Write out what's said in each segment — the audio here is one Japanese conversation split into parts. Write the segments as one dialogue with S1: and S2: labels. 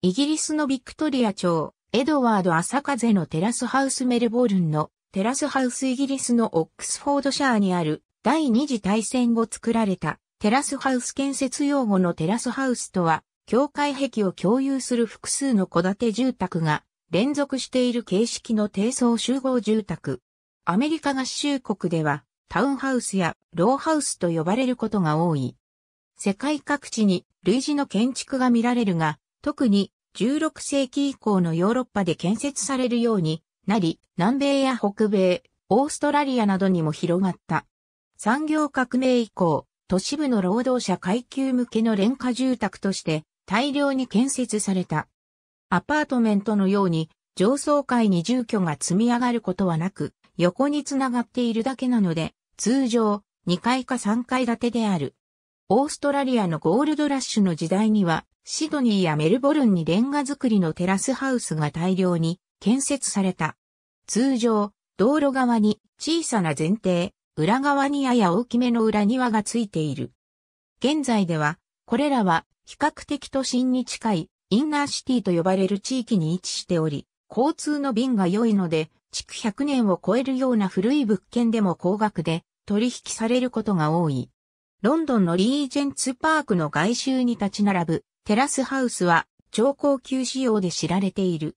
S1: イギリスのビクトリア朝、エドワード朝風のテラスハウスメルボルンのテラスハウスイギリスのオックスフォードシャーにある第二次大戦後作られたテラスハウス建設用語のテラスハウスとは、境界壁を共有する複数の戸建て住宅が連続している形式の低層集合住宅。アメリカ合衆国ではタウンハウスやローハウスと呼ばれることが多い。世界各地に類似の建築が見られるが、特に16世紀以降のヨーロッパで建設されるようになり、南米や北米、オーストラリアなどにも広がった。産業革命以降、都市部の労働者階級向けの廉価住宅として大量に建設された。アパートメントのように上層階に住居が積み上がることはなく、横につながっているだけなので、通常2階か3階建てである。オーストラリアのゴールドラッシュの時代には、シドニーやメルボルンにレンガ造りのテラスハウスが大量に建設された。通常、道路側に小さな前提、裏側にやや大きめの裏庭がついている。現在では、これらは比較的都心に近いインナーシティと呼ばれる地域に位置しており、交通の便が良いので、築100年を超えるような古い物件でも高額で取引されることが多い。ロンドンのリージェンツパークの外周に立ち並ぶテラスハウスは超高級仕様で知られている。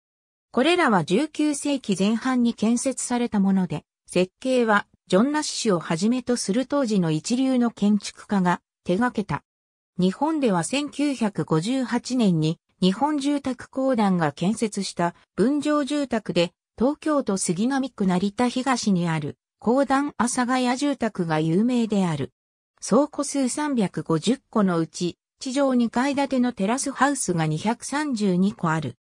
S1: これらは19世紀前半に建設されたもので、設計はジョン・ナッシュをはじめとする当時の一流の建築家が手掛けた。日本では1958年に日本住宅公団が建設した分譲住宅で東京都杉並区成田東にある公団阿佐ヶ谷住宅が有名である。総戸数350戸のうち、地上2階建てのテラスハウスが232戸ある。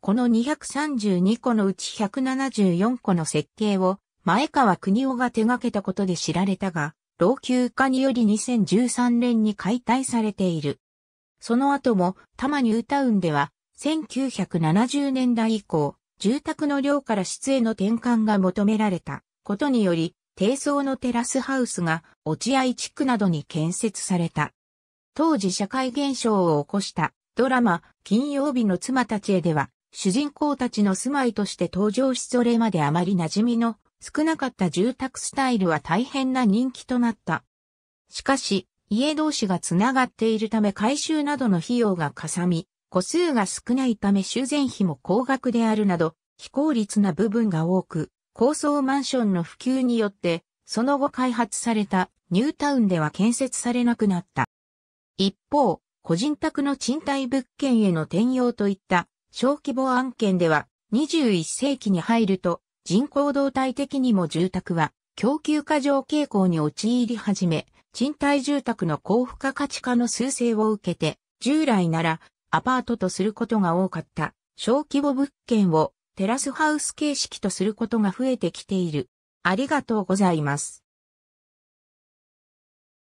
S1: この232戸のうち174戸の設計を前川国夫が手掛けたことで知られたが、老朽化により2013年に解体されている。その後も多摩ニュータウンでは1970年代以降、住宅の量から質への転換が求められたことにより低層のテラスハウスが落合地区などに建設された。当時社会現象を起こしたドラマ金曜日の妻たちへでは主人公たちの住まいとして登場しそれまであまり馴染みの少なかった住宅スタイルは大変な人気となった。しかし、家同士がつながっているため改修などの費用がかさみ、個数が少ないため修繕費も高額であるなど、非効率な部分が多く、高層マンションの普及によって、その後開発されたニュータウンでは建設されなくなった。一方、個人宅の賃貸物件への転用といった小規模案件では21世紀に入ると人口動態的にも住宅は供給過剰傾向に陥り始め、賃貸住宅の高付加価値化の趨勢を受けて、従来ならアパートとすることが多かった小規模物件をテラスハウス形式とすることが増えてきている。ありがとうございます。